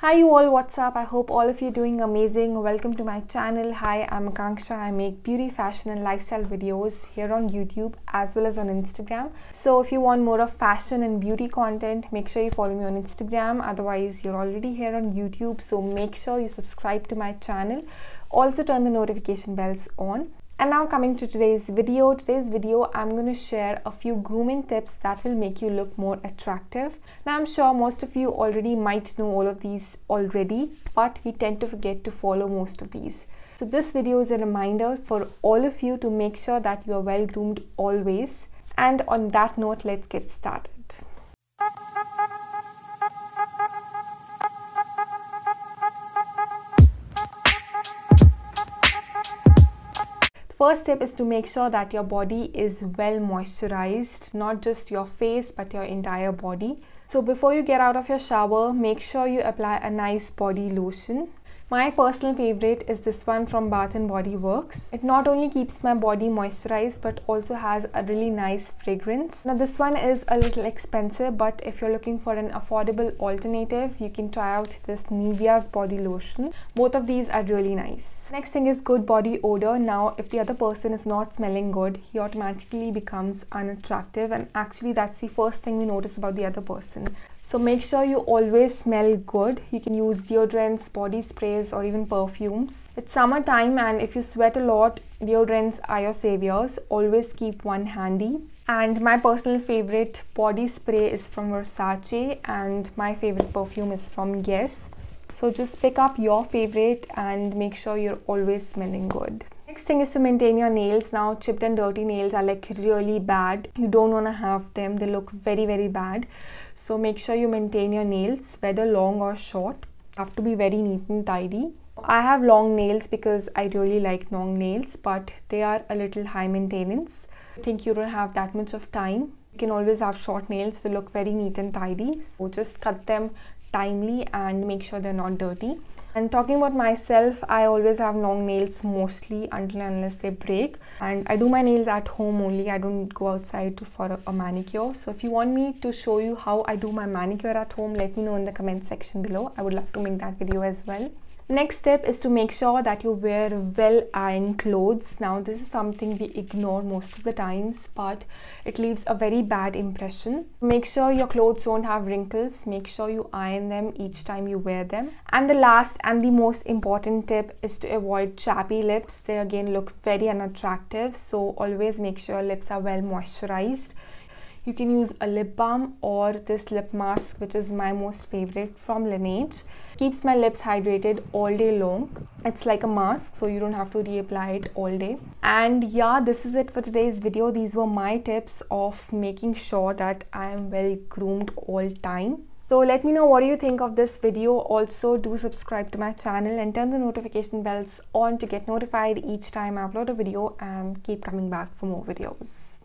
Hi you all, what's up? I hope all of you are doing amazing. Welcome to my channel. Hi, I'm Kanksha. I make beauty, fashion and lifestyle videos here on YouTube as well as on Instagram. So if you want more of fashion and beauty content, make sure you follow me on Instagram. Otherwise, you're already here on YouTube. So make sure you subscribe to my channel. Also turn the notification bells on. And now coming to today's video, today's video I'm going to share a few grooming tips that will make you look more attractive. Now I'm sure most of you already might know all of these already, but we tend to forget to follow most of these. So this video is a reminder for all of you to make sure that you are well groomed always. And on that note, let's get started. First step is to make sure that your body is well moisturized, not just your face but your entire body. So before you get out of your shower, make sure you apply a nice body lotion. My personal favorite is this one from Bath & Body Works. It not only keeps my body moisturized but also has a really nice fragrance. Now this one is a little expensive but if you're looking for an affordable alternative you can try out this Nivea's body lotion. Both of these are really nice. Next thing is good body odor. Now if the other person is not smelling good he automatically becomes unattractive and actually that's the first thing we notice about the other person. So make sure you always smell good. You can use deodorants, body sprays or even perfumes. It's summertime and if you sweat a lot, deodorants are your saviors. Always keep one handy. And my personal favorite body spray is from Versace and my favorite perfume is from Guess. So just pick up your favorite and make sure you're always smelling good next thing is to maintain your nails. Now chipped and dirty nails are like really bad. You don't want to have them. They look very very bad. So make sure you maintain your nails whether long or short. Have to be very neat and tidy. I have long nails because I really like long nails but they are a little high maintenance. I think you don't have that much of time. You can always have short nails. They look very neat and tidy. So just cut them timely and make sure they're not dirty. And talking about myself, I always have long nails mostly until unless they break. And I do my nails at home only. I don't go outside to, for a, a manicure. So if you want me to show you how I do my manicure at home, let me know in the comment section below. I would love to make that video as well. Next step is to make sure that you wear well ironed clothes. Now this is something we ignore most of the times but it leaves a very bad impression. Make sure your clothes don't have wrinkles. Make sure you iron them each time you wear them. And the last and the most important tip is to avoid chappy lips. They again look very unattractive so always make sure your lips are well moisturized you can use a lip balm or this lip mask which is my most favorite from Laneige keeps my lips hydrated all day long it's like a mask so you don't have to reapply it all day and yeah this is it for today's video these were my tips of making sure that I am well groomed all time so let me know what do you think of this video. Also do subscribe to my channel and turn the notification bells on to get notified each time I upload a video and keep coming back for more videos.